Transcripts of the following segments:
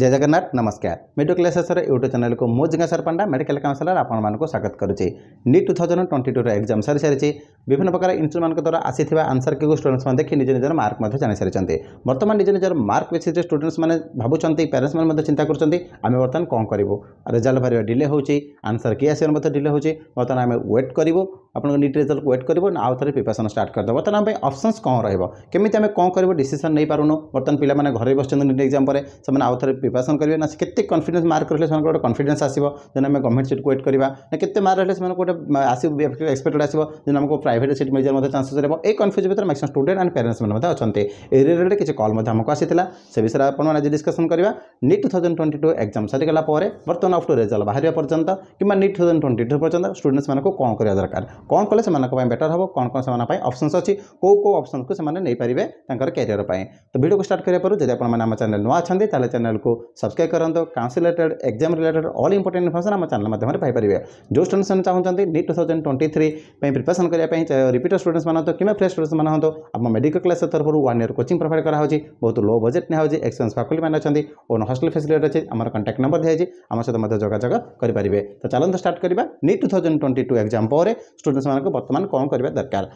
जय जगन्नाथ नमस्कार medical क्लासेसर YouTube channel को मु जिज्ञासा पंडा मेडिकल काउनसिलर आपको स्वागत करुचे नीट टू थाउजेंड ट्वेंटी टूर एक्जाम सारी सारी विभिन्न प्रकार इन्स्टिट्यूट द्वारा आसी आंसर के स्टूडेंट्स मैंने देखी निज निजर मार्क जानी सारी बर्तमान निज निजर मार्क बेसीस स्टूडेंट्स मैंने भावुं पेरेन्ट्स मैंने चिंता करते आम बर्तमान कौन करूँ रेजल्ट बाहर डिले आंसर किए आसने डिले होर्तमान आम व्वेट करूँ आपको ନିଟ୍ रिजल्ट ୱେଟ୍ କରିବ ନା ଆଉ प्रिपेसन स्टार्ट ଷ୍ଟାର୍ଟ କରିଦେବ ବର୍ତ୍ତମାନ ଆମ ପାଇଁ ଅପସନ୍ସ କ'ଣ ରହିବ କେମିତି ଆମେ କ'ଣ କରିବ ଡିସିସନ୍ ନେଇପାରୁନୁ ବର୍ତ୍ତମାନ ପିଲାମାନେ ଘରେ ବସିଛନ୍ତି ନିଟ୍ ଏକ୍ଜାମ୍ ପରେ प्रिपेसन करेंगे ना से कन्फिडेन्स मार्क रखे से गोटे कन्फिडेन्स आसो जेन आम गवर्नमेंट सीट को वेट करा के मार्क रखे से गोटे आस एक्सपेक्टेड आसो प्राइवेट सीट मिल जाए चान्सेस रहा है कन्फ्यूज भर में मैक्सीम स्टूडेंट एंड पेरेन्ट्स मैंने अच्छा एरिया किसी कल आमको आसाला से विषय में आपको आज डिस्कसन करवा NEET two thousand twenty two exam सरगला बर्तन अफ टू रेजल्ट बाहर पर्यटन किंवा NEET two thousand twenty two पर्यटन स्टूडेंट्स मैं कौन करा दरकार कौन कले बेटर हम कौन कौन से अप्सन अच्छी कौ कौ अप्सन को नहीं पारे कैरियर पर तो भिडियो को स्टार्ट करने पर आम चैनल नुआ अच्छा चैनल को सब्सक्राइब करते council related exam related all important information आम चैनल मध्यम पाइपर जो स्टूडेंट्स चाहते NEET two thousand twenty three preparation चाहे रिपीट स्टूडेंट्स मानते कि फ्रेश स्टूडेंट्स हो आम मेडिकल क्लास तरफ वन इयर कोचिंग प्रोवाइड करा बहुत लो बजेट ना एक्सपीरियंस फैकल्टी मैंने अच्छे और हस्टेल फैसिलिट अच्छी आम कंटाक्ट नंबर दिखाई आम सहित जोजोग करेंगे तो चलते स्टार्ट करवा NEET two thousand twenty two exam पर स्टूडेंट्स मानक बर्तमान कौन करवा दरकार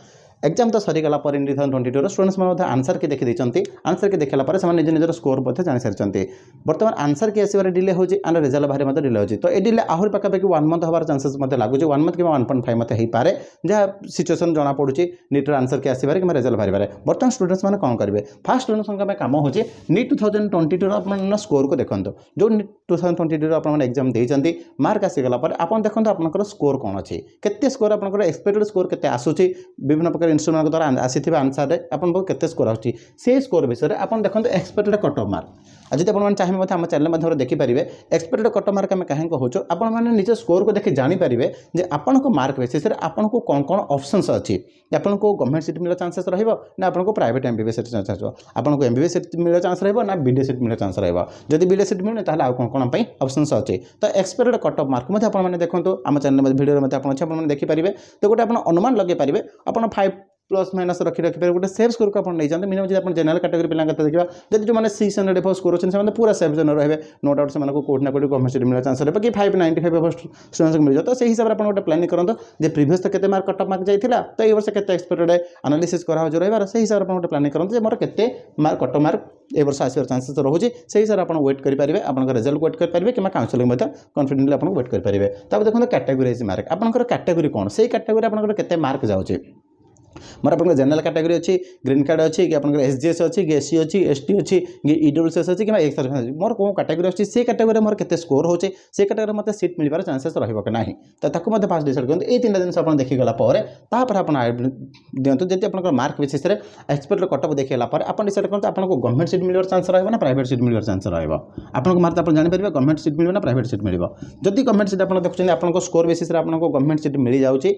ଏକ୍ଜାମ୍ ତ ସରିଗଲା ପରେ ଦୁଇ ଥାଉଜେଣ୍ଡ ଟ୍ୱେଣ୍ଟି ଟୁର ଷ୍ଟୁଡେଣ୍ଟସ୍ମାନେ ମଧ୍ୟ ଆନ୍ସର୍ କି ଦେଖିଦେଇଛନ୍ତି ଆନ୍ସର୍ କି ଦେଖିଲା ପରେ ସେମାନେ ନିଜ ନିଜର ସ୍କୋର୍ ମଧ୍ୟ ଜାଣିସାରିଛନ୍ତି ବର୍ତ୍ତମାନ ଆନ୍ସର୍ କି ଆସିବାରେ ଡିଲେ ହେଉଛି ଆଣ୍ଡ ରେଜଲ୍ଟ ବାହାରେ ମଧ୍ୟ ଡିଲେ ହେଉଛି ତ ଏ ଡିଲେ ଆହୁରି ପାଖାପାଖି ୱାନ୍ ମନ୍ଥ ହେବାର ଚାନ୍ସେସ୍ ମଧ୍ୟ ଲାଗୁଛି ୱାନ୍ ମନ୍ଥ କିମ୍ବା ୱାନ୍ ପଏଣ୍ଟ ଫାଇଭ୍ ମଧ୍ୟ ହୋଇପାରେ ଯାହା ସିଚୁଏସନ୍ ଜଣାପଡ଼ୁଛି ନିଟ୍ର ଆନ୍ସର୍ କି ଆସିବାରେ କିମ୍ବା ରେଜଲ୍ଟ ବାହାରିବାରେ ବର୍ତ୍ତମାନ ଷ୍ଟୁଡେଣ୍ଟସ୍ ମାନେ କ'ଣ କରିବେ ଫାର୍ଷ୍ଟ ଷ୍ଟୁଡେଣ୍ଟସ୍ଙ୍କ ପାଇଁ କାମ ହେଉଛି ନିଟ୍ ଟୁ ଥାଉଜେଣ୍ଡ ଟ୍ୱେଣ୍ଟି ଟୁର ଆପଣ ସ୍କୋର୍କୁ ଦେଖନ୍ତୁ ଯେଉଁ টু থাউজেন্ড টোয়েন্টি টুরে আপনার এক্সাম দিয়েছেন মার্ক আসিগলা পরে আপনার দেখুন আপনার স্কোর কম অছে কেতে স্কোর আপনার এক্সপেক্টেড স্কোর কেতে আসুচি বিভিন্ন প্রকার ইনস্টিট্যুট দ্বারা আসিথিবা আনসারে আপনার কেতে স্কোর আসুচি সেই স্কোর বিষয়ে আপনার দেখুন এক্সপেক্টেড কট অফ মার্ক আর যদি আপনার চাহিদা মধ্যে আমার চ্যানেল মাধ্যমে দেখিপারে এক্সপেক্টেড কট অফ মার্ক আমি কাহিঁ কহুছু আপনার নিজ স্কোরকে দেখি জাঁপারে যে আপনার মার্ক বেসিসে আপনার কম কম অপসন্স অছি আপনার গভর্নমেন্ট সিট মিলার চান্সেস রহব না আপনার প্রাইভেট এমবিএ সিট চান্স রহব আপনার এমবিএ সিট মিলার চান্স রহব না বিডিএ সিট মিলার চান্স রহব যদি বিডিএ সিট মিলুনি তাহলে আর কম আপনার অপসন্স অছে তো এক্সপায়ার্ড কট অফ মার্ক আপনার দেখুন আমার চ্যানেল ভিডিওরে আপনার আপনার দেখিপারে তো গোটে আপনার অনুমান লগাইপারে আপনার ফাইভ ପ୍ଲସ୍ ମାଇନସ୍ ରଖି ରଖିପାରିବେ ଗୋଟେ ସେଫ୍ ସ୍କୋରକୁ ଆପଣ ନେଇଯାଆନ୍ତୁ ମିନିମମ୍ ଯଦି ଆପଣ ଜେନେରାଲ୍ କାଟେଗୋରୀ ପିଲାଙ୍କ କଥା ଦେଖିବା ଯଦି ଯେଉଁମାନେ ସିକ୍ସ ହଣ୍ଡ୍ରେଡ଼ ଏଭୋଭ୍ ସ୍କୋର ଅଛନ୍ତି ସେମାନେ ପୁରା ସେଫ୍ ଜୋନ୍ ରହିବେ ନୋ ଡାଉଟ୍ ସେମାନଙ୍କୁ କେଉଁଠି ନା କେଉଁଠି ଗଭର୍ଣ୍ଣମେଣ୍ଟ ମିଳିବା ଚାନ୍ସ ରହିବ କି ଫାଇଭ୍ ନାଇଣ୍ଟି ଫାଇଭ୍ ଏଭୋଭ୍ ଷ୍ଟୁଡେଣ୍ଟଙ୍କୁ ମିଳିଯିବ ତ ସେହି ହିସାବରେ ଆପଣ ଗୋଟେ ପ୍ଲାନିଂ କରନ୍ତୁ ଯେ ପ୍ରିଭିୟସ୍ ତ କେତେ ମାର୍କ କଟ୍ ଅଫ୍ ମାର୍କ ଯାଇଥିଲା ତ ଏଇ ବର୍ଷ କେତେ ଏକ୍ସପେକ୍ଟେଡ଼ ଆନାଲିସିସ୍ କରାହେଉଛି ରହିବାର ସେହି ହିସାବରେ ଆପଣ ଗୋଟେ ପ୍ଲାନିଂ କରନ୍ତୁ ଯେ ମୋର କେତେ ମାର୍କ କଟ୍ ଅଫ୍ ମାର୍କ ଏ ବର୍ଷ ଆସିବାର ଚାନ୍ସେସ୍ ରହୁଛି ସେହି ହିସାବରେ ଆପଣ ୱେଟ୍ କରିପାରିବେ ଆପଣଙ୍କ ରେଜଲ୍ଟ ୱେଟ୍ କରିପାରିବେ କିମ୍ବା କାଉନ୍ସେଲିଂ ମଧ୍ୟ କନଫିଡେଣ୍ଟଲି ଆପଣ ୱେଟ୍ କରିପାରିବେ ତାପରେ ଦେଖନ୍ତୁ କାଟାଗୋରିଜ୍ ମାର୍କ ଆପଣଙ୍କର କାଟାଗୋରୀ କ'ଣ ସେଇ କାଟାଗୋରୀ ଆପଣଙ୍କର କେତେ ମାର୍କ ଯାଉଛି मोर आप जेनेल कैटेगरी अच्छी ग्रीन कार्ड अच्छी कि आप एस जी एस अच्छी कि एससी अच्छी एस टी अच्छी कि इडब्ल्यू एस अच्छी कि एक्स अच्छी मोर कौन कैटेगरी अच्छी से कैटेगरी मोर के स्कोर हो कैटेगरी मतलब सीट मिलवर चान्सेस रोक ना तो फास्ट डिसाइड करते तीन टाइम जिस देखीगलापर आप जब आप मार्क बेसीस एक्सपर्ट कटअप देखापर आप डिसाइड करते आपको गवर्नमेंट सीट मिलवर चान्स रहा है ना प्राइवेट सीट मिलवर चान्स रहा है आपको मार्क आप जानपर गवर्नमेंट सीट ना प्राइवेट सीट मिले जदि गवर्नमेंट सीट आप देखते आपको स्कोर बेसीस आपको गवर्नमेंट सीट मिल जाऊँगी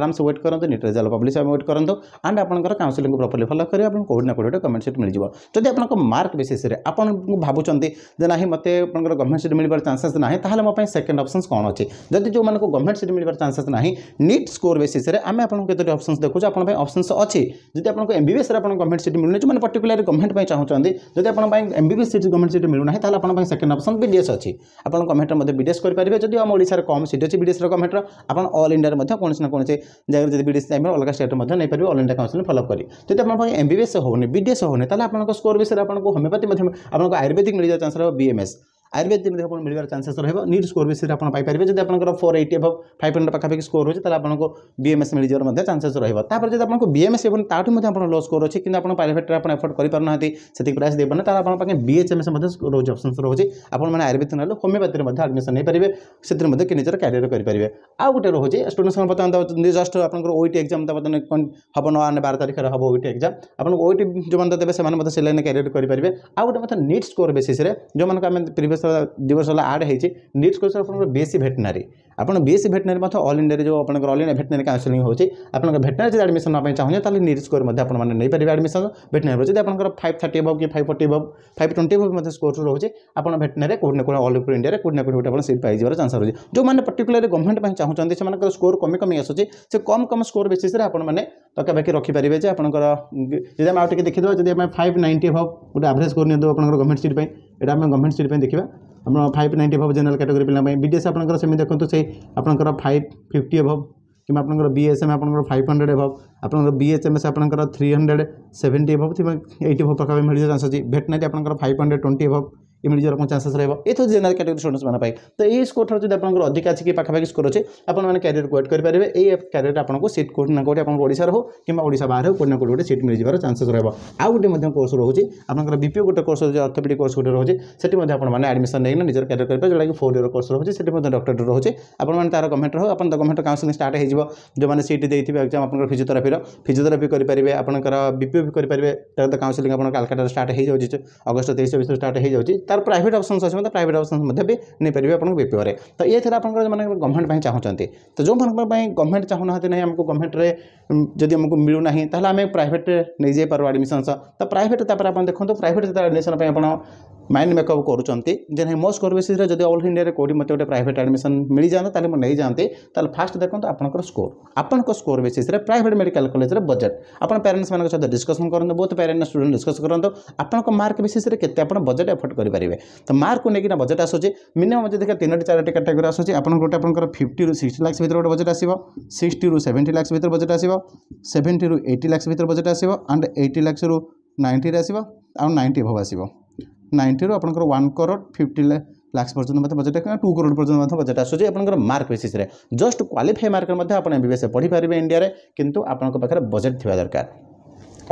आराम से वेट करते नीट रिजल्ट पब्लीश सबमिट करूँ आंड आपंकर काउनसिलिंग प्रपर्ली फलो करेंगे आपको कौटी ना कौटी गवर्नमेंट सीट मिल जदि आपको मार्क बेसीस भावुंट ना मत गवर्नमेंट सीट मिलवार चान्सेस ना तो मोबाइल सेकेंड अप्सन कौन अच्छी जदि जो मैं गवर्नमेंट सीट मिलवार चान्सेस ना निट स्कोर बेसीस आपको कतोटी अप्सन देखुचे आप अप्सन अच्छी जब आपको एमबीएस गवर्नमेंट सीट मिलूँ जो पर्टिकुलर गवर्नमेंट चाहूँगी जब आप एमबीएस सीट गवर्नमेंट सीट मिलूना तो आप सेकेंड अप्सन बीडीएस अच्छी आप गवर्नमेंट मध्य बीडीएस करेंगे जब आम ओडार कम सीट अच्छी बीडीएस गवर्नमेंटर आप अल इंडिया कौन ना कौन से जगह बीडीएस अलग स्टेट ସହିତ ମଧ୍ୟ ନେଇପାରିବେ ଅଲଏଣ୍ଡା କାଉନସିଲିଂ ଫଲୋଅପ୍ କରି ଯଦି ଆପଣଙ୍କ ଏମ୍ ବି ବି ଏସ୍ ହେଉନି ବି ଡି ଏସ୍ ହେଉନି ତାହେଲେ ଆପଣଙ୍କ ସ୍କୋର ବିଷୟରେ ଆପଣଙ୍କୁ ହୋମିଓପାଥି ମଧ୍ୟ ଆପଣଙ୍କୁ ଆୟୁର୍ବେଦିକ ମିଳିଯିବା ଚାନ୍ସ ରହିବ ବି ଏମ୍ ଏସ୍ ଆୟୁର୍ବେଦ ଯେମିତି ଆପଣଙ୍କୁ ମିଳିବାର ଚାନ୍ସେସ୍ ରହିବ ନିଟ୍ ସ୍କୋର ବି ସେଇଟା ଆପଣ ପାଇପାରିବେ ଯଦି ଆପଣଙ୍କର ଫୋର୍ ଏଇଟି ଏବଂ ଫାଇଭ୍ ହଣ୍ଡ୍ରେଡ଼ ପାଖାପାଖି ସ୍କୋର ରହୁଛି ତାହେଲେ ଆପଣଙ୍କୁ ବିଏମ୍ଏସ୍ ମିଳିଯିବାର ମଧ୍ୟ ଚାନ୍ସେସ୍ ରହିବ ତାପରେ ଯଦି ଆପଣଙ୍କୁ ବିଏମ୍ଏସ୍ ଏବଂ ତାଠୁ ମଧ୍ୟ ଆପଣ ଲୋ ସ୍କୋର ଅଛି କିନ୍ତୁ ଆପଣ ପ୍ରାଇଭେଟ୍ରେ ଆପଣ ଏଫୋର୍ଡ଼ କରିପାରୁନାହାନ୍ତି ସେତିକି ପ୍ରାଇସ୍ ଦେଇପାରୁନା ତାହେଲେ ଆପଣଙ୍କ ପାଖେ ବିଏଚ୍ଏମ୍ଏସ୍ ମଧ୍ୟ ରହୁଛି ଅପସନ୍ସ ରହୁଛି ଆପଣମାନେ ଆୟୁର୍ବେଦ ନହେଲେ ହୋମିଓପାଥିରେ ମଧ୍ୟ ଆଡ଼ମିସନ୍ ନେଇପାରିବେ ସେଥିରେ ମଧ୍ୟ ନିଜର କ୍ୟାରିୟର କରିପାରିବେ ଆଉ ଗୋଟେ ରହୁଛି ଷ୍ଟୁଡେଣ୍ଟସ୍ଙ୍କ ବର୍ତ୍ତମାନ ଜଷ୍ଟ ଆପଣଙ୍କର ଓଇଟି ଏକ୍ଜାମ୍ ତ ବର୍ତ୍ତମାନ ହେବ ନଅ ବାର ତାରିଖରେ ହେବ ଓଇଟି ଏକ୍ଜାମ୍ ଆପଣଙ୍କୁ ଓଇଟି ଯେଉଁମାନେ ଦେବେ ସେମାନେ ମଧ୍ୟ ସେଲାଇନ୍ କ୍ୟାରିୟର କରିପାରିବେ ଆଉ ଗୋଟେ ମଧ୍ୟ ନିଟ୍ ସ୍କୋର ବେସିସ୍ରେ ଯେଉଁମାନଙ୍କୁ ଆମେ ପ୍ରିଭିୟସ୍ ବର୍ଷ ଦୁଇ ବର୍ଷ ହେଲା ଆଡ଼୍ ହେଇଛି ନିଟ୍ କୋର୍ସର ଆପଣଙ୍କର ବିଏସ୍ସି ଭେଟନାରୀ আপন বিএস ভেটেরিনারি মত অল ইন্ডিয়া রে যে আপনক অল ইন ভেটেরিনারি কাউন্সিলিং হচি আপনক ভেটেরিনারি এডমিশন না পই চাহু না তালি নি স্কোর মধ্যে আপন মানে নেহি পারি এডমিশন ভেটেরিনারি যদি আপনক 530 এবভ কি 540 এবভ 525 স্কোর টু রহুচি আপন ভেটেরিনারি কোড না কোড অল ওভার ইন্ডিয়া রে কোড না ভিডিও আপন সেল পাই যাওয়ার চান্স হ জি জো মানে পার্টিকুলার गवर्नमेंट পই চাহু চন্দি সে মানে স্কোর কম কম আসুচি সে কম কম স্কোর বেসিস রে আপন মানে তোকে বাকি রাখি পারিবে যে আপনক যদি আমি আউট কি দেখি দাও যদি আমি 590 এবভ এড্রেস করনি তো আপনক गवर्नमेंट সিট পই এটা আমি गवर्नमेंट সিট পই দেখিবা ଆପଣ five ninety above general category ପିଲାଙ୍କ ପାଇଁ ବିଡ଼ିଏସ୍ ଆପଣଙ୍କର ସେମିତି ଦେଖନ୍ତୁ ସେଇ ଆପଣଙ୍କର ଫାଇଭ୍ ଫିଫ୍ଟି ଏଭବ୍ କିମ୍ବା ଆପଣଙ୍କର ବିଏସ୍ଏମ୍ ଆପଣଙ୍କର ଫାଇଭ୍ ହଣ୍ଡ୍ରେଡ଼ ଏଭବ୍ ଆପଣଙ୍କର ବିଏଚ୍ଏମ୍ଏସ୍ ଆପଣଙ୍କର ଥ୍ରୀ ହଣ୍ଡ୍ରେଡ଼ ସେଭେଣ୍ଟି ଏଭବ୍ କିମ୍ବା ଏଇଟି ଏଭବ୍ ପାଖାପାଖି ମିଳିଯିବ ଚାନ୍ସ ଅଛି ଭେଟନାରୀ ଆପଣଙ୍କର five hundred twenty above immediate রকম চান্সেস রহব এই তো জেনারেল ক্যাটেগরি স্টুডেন্টস মান পাই তো এই স্কোর ঠার যদি আপনার অধিক আছে কি পাখাপাখি স্কোর আছে আপনার ক্যারিয়ার কোয়েট করে পারবে এই ক্যারিয়ার আপনার সিট কোটি না কোটি আপনার ওড়শার হোক কিংবা ওড়শা বাহার হোক কোটি না কোটি গোটে সিট মিলিযার চান্সেস রহব আউ গোটে মধ্যে কোর্স রয়েছে আপনার বিপিও গোটে কোর্স রয়েছে অর্থোপেডিক কোর্স গোটে রয়েছে সেটি মধ্যে আপনার আডমিশন নেই নিজের ক্যারিয়ার করে পারবে যেটা ফোর ইয়র কোর্স রয়েছে সেটি মধ্যে ডক্টরেট রয়েছে আপনার তার গভর্নমেন্ট হোক আপনার গভর্নমেন্ট কাউন্সিলিং স্টার্ট হয়ে যাব যে সিট দিয়ে এক্সাম আপনার ফিজিওথেরাপির ফিজিওথেরাপি করে আপনার বিপিও भी करेंगे काउनसिलिंग आप कलकाटा स्टार्ट हो जाए अगस्ट तेईस चौबीस स्टार्ट हो जाए तार प्राइट अप्सन अच्छे प्राइट अप्सन भी नहीं पारे आपको बीपीओ में तो ये आप गवर्नमेंट चाहते तो जो मैं गवर्नमेंट चाहू ना आमको गवर्नमेंट जदि आमको मिलूना तो आम प्राइट नहीं जाइ पार्बू तो प्राइट आप देखते प्राइट एडमिशन आप মাইন্ড মেকअप କରୁଛନ୍ତି ଯେ ନାହିଁ ମୋ ସ୍କୋର ବେସିସ୍ରେ ଯଦି ଅଲ୍ ଇଣ୍ଡିଆରେ କେଉଁଠି ମୋତେ ଗୋଟେ ପ୍ରାଇଭେଟ୍ ଆଡ଼ମିସନ୍ ମିଳିଯାଆନ୍ତା ତାହେଲେ ମୁଁ ନେଇଯାଆନ୍ତି ତାହେଲେ ଫାଷ୍ଟ ଦେଖନ୍ତୁ ଆପଣଙ୍କର ସ୍କୋର ଆପଣଙ୍କ ସ୍କୋର ବେସିସ୍ରେ ପ୍ରାଇଭେଟ୍ ମେଡ଼ିକାଲ କଲେଜର ବଜେଟ୍ ଆପଣ ପ୍ୟାରେଣ୍ଟସ୍ମାନଙ୍କ ସହିତ ଡିସ୍କସନ୍ କରନ୍ତୁ ବହୁତ ପ୍ୟାରେଣ୍ଟ ଷ୍ଟୁଡେଣ୍ଟ ଡିସ୍କସ୍ କରନ୍ତୁ ଆପଣଙ୍କ ମାର୍କ ବେସିସ୍ରେ କେତେ ଆପଣ ବଜେଟ୍ ଏଫର୍ଟ କରିପାରିବେ ତ ମାର୍କକୁ ନେଇକିନା ବଜେଟ୍ ଆସୁଛି ମିନିମମ୍ ଯଦି ଦେଖିବା ତିନୋଟି ଚାରୋଟି କାଟାଗୋରୀ ଆସୁଛି ଆପଣଙ୍କ ଗୋଟେ ଆପଣଙ୍କର ଫିଫ୍ଟିରୁ ସିକ୍ସଟି ଲାକ୍ସ ଭିତରେ ଗୋଟେ ବଜେଟ୍ ଆସିବ ସିକ୍ସଟିରୁ ସେଭେଣ୍ଟି ଲାକ୍ସ ଭିତରେ ବଜେଟ୍ ଆସିବ ସେଭେଣ୍ଟିରୁ ଏଇଟି ଲାକ୍ସ ଭିତରେ ବଜେଟ୍ ଆସିବ ଆଣ୍ଡ ଏଇଟି ଲାକ୍ସରୁ ନାଇଣ୍ଟିରେ ଆସିବ ଆଉ ନାଇଣ୍ଟି ଏଭବ୍ ଆସିବ নাইন্টি আপনার ওয়ান করোড ফিফটি লাক্স পর্যন্ত মধ্যে বজেট টু করোড পর্যন্ত মধ্যে বজেট আসুচি আপনার মার্ক বেসিসে জস্ট কোয়ালিফাই মার্করে আপনার এমবিবিএস পড়িপারে ইন্ডিয়ার কিন্তু আপনার পাখে বজেট থাকা দরকার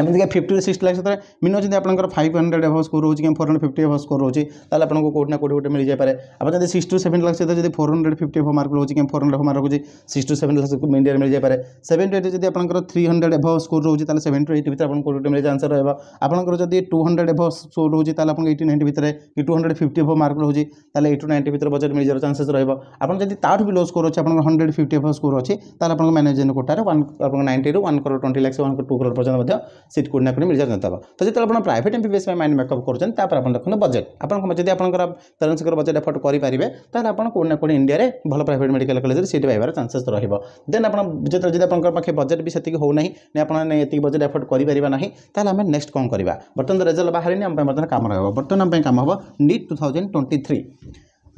एमती है फिफ्टी सिक्स लाख से मिनिमम जब आपको फाइव हंड्रेड एव स्कोर रोज कि four hundred fifty above score रोज तेल आपको कौटना कौटे गोटे मिल जाए आप जब सिक्स टू सेवन लाख से जब four hundred fifty above mark रोज कि फोर हंड्रेड मार्क रोज six two seven lakh India मिल जाए सेवेन टू एट जब आपको थ्री हंड्रेड एव स्कोर रोज तेल सेवन टू एट भर आपको कौटे गोटे मिल जाए आंसर रहा आपको जब टू हंड्रेड एव स्कोर रोज तेल आपको एट्टी नाइन भितर कि two hundred fifty above mark रोज तेल एट टू नाइन भर बजेट मिल जाए चान्सेस रोह आप जब ताठ भी लो स्कोर अच्छे आपको हंड्रेड फिफ्टी एफ स्कोर अच्छी तेल आपको मैनेजर कोटा वन आपको ninety one crore twenty lakh से वन टू करोड़ पर्यटन सीट ना नाकोड़ मिल जाता है तो जो आप private M PS mind make up करते हैं देखते बजेट आपकी आपंस बजेट एफोर्ट करेंगे तो आप कौटना कौन इंडिया में भल प्राइट मेडिकल कलेज सीट पाइबार चानसेस रही है देन आपड़ा जब आप बजेट भी सेको नाक बजेट एफोर्ट करें नेक्स्ट कौन करवा बर्तन रेजल्ट बाहर आम बर्तन काम रहा है बर्तन आम कम हम NEET two thousand twenty three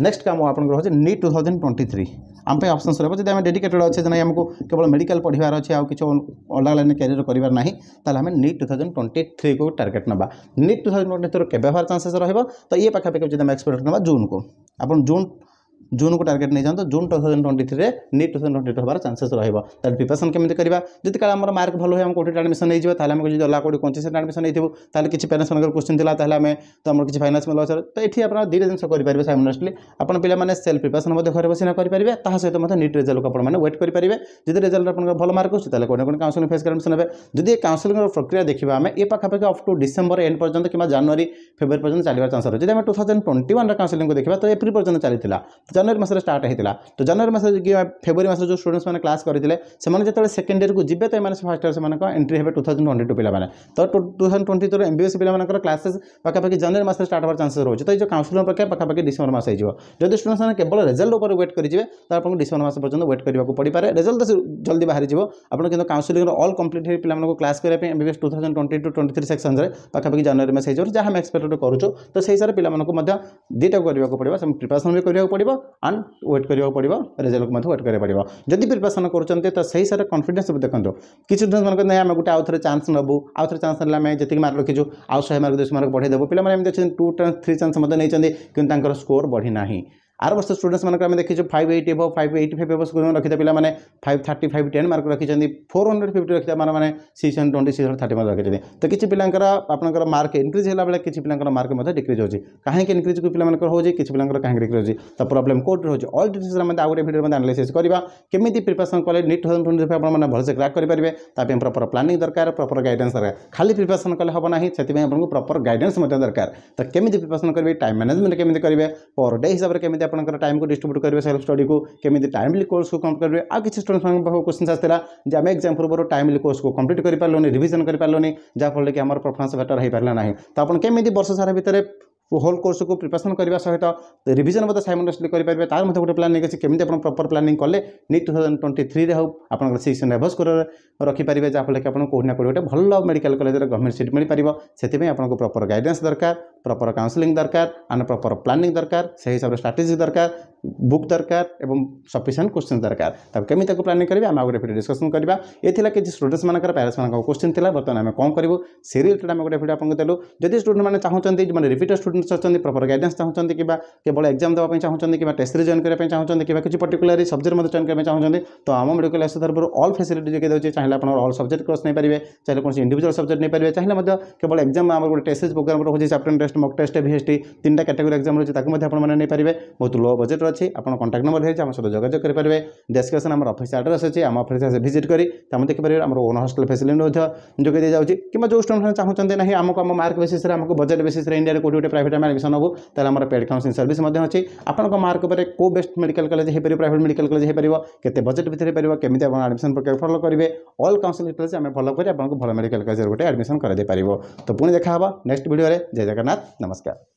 next କାମ ଆପଣଙ୍କର ହେଉଛି NEET two thousand twenty three ଆମ ପାଇଁ ଅପସନ୍ସ ରହିବ ଯଦି ଆମେ ଡେଡିକେଟେଡ଼ ଅଛେ ଯେ ନାହିଁ ଆମକୁ କେବଳ ମେଡ଼ିକାଲ ପଢ଼ିବାର ଅଛି ଆଉ କିଛି ଅଲଗା ଲାଇନ୍ କ୍ୟାରିୟର କରିବାର ନାହିଁ ତାହେଲେ ଆମେ ନିଟ୍ ଟୁ ଥାଉଜେଣ୍ଡ ଟ୍ୱେଣ୍ଟି ଥ୍ରୀକୁ ଟାର୍ଗେଟ୍ ନେବା ନିଟ୍ ଟୁ ଥାଉଜେଣ୍ଡ ଟ୍ୱେଣ୍ଟି ଥ୍ରୀର କେବେ ହେବାର ଚାନ୍ସେସ୍ ରହିବ ତ ଇଏ ପାଖାପାଖି ଯଦି ଆମେ ଏକ୍ସପେକ୍ଟ ନେବା ଜୁନ୍କୁ ଆପଣ ଜୁନ୍ ଜୁନ୍କୁ ଟାର୍ଗେଟ୍ ନେଇଯାଆନ୍ତୁ ଜୁନ୍ ଟୁ ଥାଉଜେଣ୍ଡ ଟ୍ୱେଣ୍ଟି ଥ୍ରୀରେ NEET two thousand twenty two ହେବାର ଚାନ୍ସେସ୍ ରହିବ ତାହେଲେ ପ୍ରିପେସନ୍ କେମିତି କରିବା ଯଦି କାଳେ ଆମର ମାର୍କ ଭଲ ହୁଏ ଆମେ କେଉଁଠି ଆଡ଼ମିସନ୍ ହେଇଯିବ ତାହେଲେ ଆମେ ଯଦି ଅଲଗା କେଉଁଠି କଞ୍ଚିସେଣ୍ଟ ଆଡ଼ମିସନ୍ ହେଇଥିବୁ ତାହେଲେ କିଛି ପ୍ୟାରେଣ୍ଟମାନଙ୍କର କ୍ୱେଶ୍ଚିନ୍ ଥିଲା ତାହେଲେ ଆମେ ତ ଆମର କିଛି ଫାଇନାନ୍ସ ମିଳିବ ତ ଏଠି ଆପଣ ଦୁଇଟା ଜିନିଷ କରିପାରିବେ ସାଇମନେସ୍ଲି ଆପଣ ପିଲାମାନେ ସେଲ୍ଫ ପ୍ରିପେସନ୍ ମଧ୍ୟ ଘରେ ବସିନା କରିପାରିବେ ତାହା ସହିତ ମଧ୍ୟ ନିଟ୍ ରେଜଲ୍ଟକୁ ଆପଣମାନେ ୱେଟ୍ କରିପାରିବେ ଯଦି ରେଜଲ୍ଟ ଆପଣଙ୍କର ଭଲ ମାର୍କ ଆସୁଛି ତାହେଲେ କ'ଣ କ'ଣ କାଉନ୍ସିଲିଂ ଫେସ୍ ଆଡ଼ମିସନ୍ ହେବେ ଯଦି ଏ କାଉନ୍ସିଲିଂର ପ୍ରକ୍ରିୟା ଦେଖିବା ଆମେ ଏ ପାଖାପାଖି ଅଫ୍ ଟୁ ଡିସେମ୍ବର ଏଣ୍ଡ ପର୍ଯ୍ୟନ୍ତ କିମ୍ବା ଜାନୁଆରୀ ଫେବୃଆରୀ ପର୍ଯ୍ୟନ୍ତ ଚାଲିବାର ଚାନ୍ସ ରହିଛି ଯଦି ଆମେ ଟୁ ଥାଉଜେଣ୍ଡ ଟ୍ୱେଣ୍ଟି ୱାନ୍ର କାଉନ୍ସିଲିଂକୁ ଦେଖିବା ତ ଏପ୍ରିଲ ପର୍ଯ୍ୟନ୍ତ ଚାଲିଥିଲା ଜାନୁଆରୀ ମାସରେ ଷ୍ଟାର୍ଟ ହୋଇଥିଲା ତ ଜାନୁଆରୀ ମାସ କି ଫେବୃଆରୀ ମାସରେ ଯେଉଁ ଷ୍ଟୁଡେଣ୍ଟସ୍ମାନେ କ୍ଲାସ୍ କରିଥିଲେ ସେମାନେ ଯେତେବେଳେ ସେକେଣ୍ଡ ଇୟରକୁ ଯିବେ ତ ଏମାନେ ଫାର୍ଷ୍ଟ ଇୟର ସେମାନଙ୍କ ଏଣ୍ଟ୍ରି ହେବେ ଟୁ ଥାଉଜେଣ୍ଡ ଟ୍ୱେଣ୍ଟି ଟୁ ପିଲାମାନେ ତ ଟୁ ଥାଉଜେଣ୍ଡ ଟ୍ୱେଣ୍ଟି ଟୁର ଏମ୍ବିଏସ୍ ପିଲାମାନଙ୍କର କ୍ଲାସେସ୍ ପାଖାପାଖି ଜାନୁଆରୀ ମାସରେ ଷ୍ଟାର୍ଟ ହେବାର ଚାନ୍ସେସ୍ ରହୁଛି ତ ଏଇ ଯେଉଁ କାଉନ୍ସିଲର ପରୀକ୍ଷା ପାଖାପାଖି ଡିସେମ୍ବର ମାସ ହେଇଯିବ ଯଦି ଷ୍ଟୁଡେଣ୍ଟମାନେ କେବଳ ରେଜଲ୍ଟ ଉପରେ ୱେଟ୍ କରିଯିବେ ତ ଆପଣଙ୍କୁ ଡିସେମ୍ବର ମାସ ପର୍ଯ୍ୟନ୍ତ ୱେଟ୍ କରିବାକୁ ପଡ଼ିପାରେ ରେଜଲ୍ଟ ତ ଜଲ୍ଦି ବାହାରିଯିବ ଆପଣ କିନ୍ତୁ କାଉନ୍ସିଲିଂର ଅଲ୍ କମ୍ପ୍ଲିଟ୍ ହେଇ ପିଲାମାନଙ୍କୁ କ୍ଲାସ୍ କରିବା ପାଇଁ MBBS two thousand twenty two twenty three ସେକ୍ସନ୍ରେ ପାଖାପାଖି ଜାନୁଆରୀ ମାସ ହେଇଯିବ ଯାହା ଆମେ ଏକ୍ସପେକ୍ଟେଡ଼ କରୁଛୁ ତ ସେଇ ହିସାବରେ ପିଲାମାନଙ୍କୁ ମଧ୍ୟ ଦୁଇଟାକୁ କରିବାକୁ ପଡ଼ିବ ସେମିତି ପ୍ରିପାରେସନ୍ ବି କରିବାକୁ ପଡ଼ିବ एंड व्वेट कर रेजल्ट को व्वेट करा पड़ा जब प्रिपेसन करते सही सारे कन्फिडेन्स देखते किसी स्टूडेंस मैंने कहते आम गोटे आउ थे चान्स नबू आउ थे चान्स ना आम जितकी मार्क रखी आउ शहे मार्क दुश मार्क बढ़ेदेव पे M two chance three chance नहीं कि स्कोर बढ़ी ना ଆର ବର୍ଷ ଷ୍ଟୁଡେଣ୍ଟସମାନଙ୍କର ଆମେ ଦେଖିଛୁ five eight above five eight five above ରଖିଥିବା ପିଲାମାନେ five thirty five ten mark ରଖିଛନ୍ତି ଫୋର୍ ହଣ୍ଡ୍ରେଡ଼ ଫିଫ୍ଟି ରଖିଥିବା ମାନେ six hundred twenty six hundred thirty mark ରଖିଛନ୍ତି ତ କିଛି ପିଲାଙ୍କର ଆପଣଙ୍କର ମାର୍କ ଇନକ୍ରିଜ୍ ହେଲା ବେଳେ କିଛି ପିଲାଙ୍କର ମାର୍କ ମଧ୍ୟ ଡିକ୍ରିଜ୍ ହେଉଛି କାହିଁକି ଇନକ୍ରିଜ୍ ପିଲାମାନଙ୍କର ହେଉଛି କିଛି ପିଲାଙ୍କର କାହିଁକି ଡିକ୍ରିଜ୍ ହେଉଛି ତ ପ୍ରୋବ୍ଲେମ୍ କେଉଁଠି ହେଉଛି ଅଲ୍ ଡିସିସନ୍ ମଧ୍ୟ ଆଉ ଗୋଟେ ଭିଡ଼ିଓରେ ମଧ୍ୟ ଆନାଲିସିସ୍ କରିବା କେମିତି ପ୍ରିପାରେସନ୍ କଲେ NEET two thousand twenty five ଆପଣମାନେ ଭଲସେ କ୍ରାକ୍ କରିପାରିବେ ତା ପାଇଁ ପ୍ରପର୍ ପ୍ଲାନିଂ ଦରକାର ପ୍ରପର୍ ଗାଇଡ଼ାନ୍ସ ଦରକାର ଖାଲି ପ୍ରିପାରେସନ୍ କଲେ ହେବ ନାହିଁ ସେଥିପାଇଁ ଆପଣଙ୍କୁ ପ୍ରପର୍ ଗାଇଡ଼ାନ୍ସ ମଧ୍ୟ ଦରକାର ତ କେମିତି ପ୍ରିପାରେସନ୍ କରିବେ ଟାଇମ୍ ମ୍ୟାନେଜମେଣ୍ଟ କେମିତି କରିବେ ପର୍ ଡେ ହିସାବରେ କେମିତି আপনকৰ টাইমক ডিস্ট্ৰিবিউট কৰিব সেলফ ষ্টডিক কেমিতি টাইমলি কোর্সক কমপ্লিট কৰিব আৰু কিছ ষ্টুডেন্টৰ সং বহু কোৱেশ্চন আছতেলা যে আমি এগজামৰ বাবে টাইমলি কোর্সক কমপ্লিট কৰি পালোনে ৰিভিজন কৰি পালোনে যা ফলতে কি আমাৰ 퍼ফৰমেন্স বেটাৰ হৈ পৰলা নাই তা আপোন কেমিতি বৰ্ষৰ সাৰৰ ভিতৰত হোল কোর্সক প্ৰেপৰেশ্বন কৰিব সহিত ৰিভিজন অফ দা সাইমোনষ্ট্ৰি কৰি পৰিবো তাৰ ভিতৰত এটা پلان নি গছ কেমিতি আপোন প্ৰপৰ প্লানিং কৰলে নিট 2023 ৰ হোপ আপোনকৰ সিশন এভেস কৰা ৰাখি পৰিবে যে আপলৈকে আপোনক কোৰণা কৰে ভাল মেডিকেল কলেজৰ গৰ্ভমেন্ট সিট ملي পৰিব সেতে বে আপোনক প্ৰপৰ গাইডেন্স দরকার प्रपर काउनसलींग दरकार आने प्रपर प्लानिंग दरकार से हिसाब से स्ट्राटेजी दरकार बुक दरकार और क्वेश्चन दरकार तब कमी तक प्लानिंग करेंगे आम गोटे भिडियो डिस्कसन करा ये किसी स्टूडेंट्स मैं पेरेन्ट्स मैं क्वेश्चन थी बर्तन आम कौन करूँ से रिलेटेड आम गोटे भिडियो आपको देलु जब स्टूडेंट मैंने चाहते मैंने रिपीट स्टूडेंट्स अच्छे प्रपर गाइडेंस चाहूँ कि केवल एक्जाम देखा चाहते कि टेस्ट में जॉन करा चाहूँ कि किसी पर्टिकुलर सब्जेक्ट जॉन करा चाहूँ तो आम मेडिकल एस तरफ अल्ल फैसिलिटी जगह देखिए चाहिए आप अल्ल सब्जेक्ट कोर्स नहीं पारे चाहिए कौन इंडिविजुआल सब्जेक्ट नहीं पारे चाहिए केवल एक्जाम आम गोटे टेस्ट प्रोग्राम रोचे chapter test mock test VST তিনটা ক্যাটেগোরি এক্সাম রয়েছে তাকে মধ্যে আপনার নেইপারে বহুত লো বজেট অছি আপনার কন্টাক্ট নম্বর রয়েছে আমার সহ যোগাযোগ করে পারবে ডেসক্রিপশন আমার অফিস আড্রেস আছে আমার অফিস আসে ভিজিট করে তুমি দেখিপারে আমার ওন হস্টেল ফ্যাসিলিটি মধ্যে যোগাই দিয়ে যাচ্ছে কিংবা যে স্টুডেন্ট চাহুন না আমি আমার মার্ক বেসিসে আমাকে বজেট বেসিসে ইন্ডিয়ার কোটি গোটে প্রাইভেট আমি আডমিশন হবু তাহলে আমার পেড কাউন্সিলিং সর্ভিস অছি আপনার মার্ক উপরে কেউ বেস্ট মেডিকাল কলেজ হয়েপার প্রাইভেট মেডিকাল কলেজ হয়েপার কেতে বজেট ভিতরে পার কেমিতি আপনার আডমিশন প্রক্রিয়া ফলো করবে অল কাউন্সিলিং কলেজ আমি ফলো করে আপনার ভালো মেডিকাল কলেজ গোটে আডমিশন করা যাই পার তো পুঁ দেখা হব নেক্সট ভিডিওরে জয় জগন্নাথ नमस्कार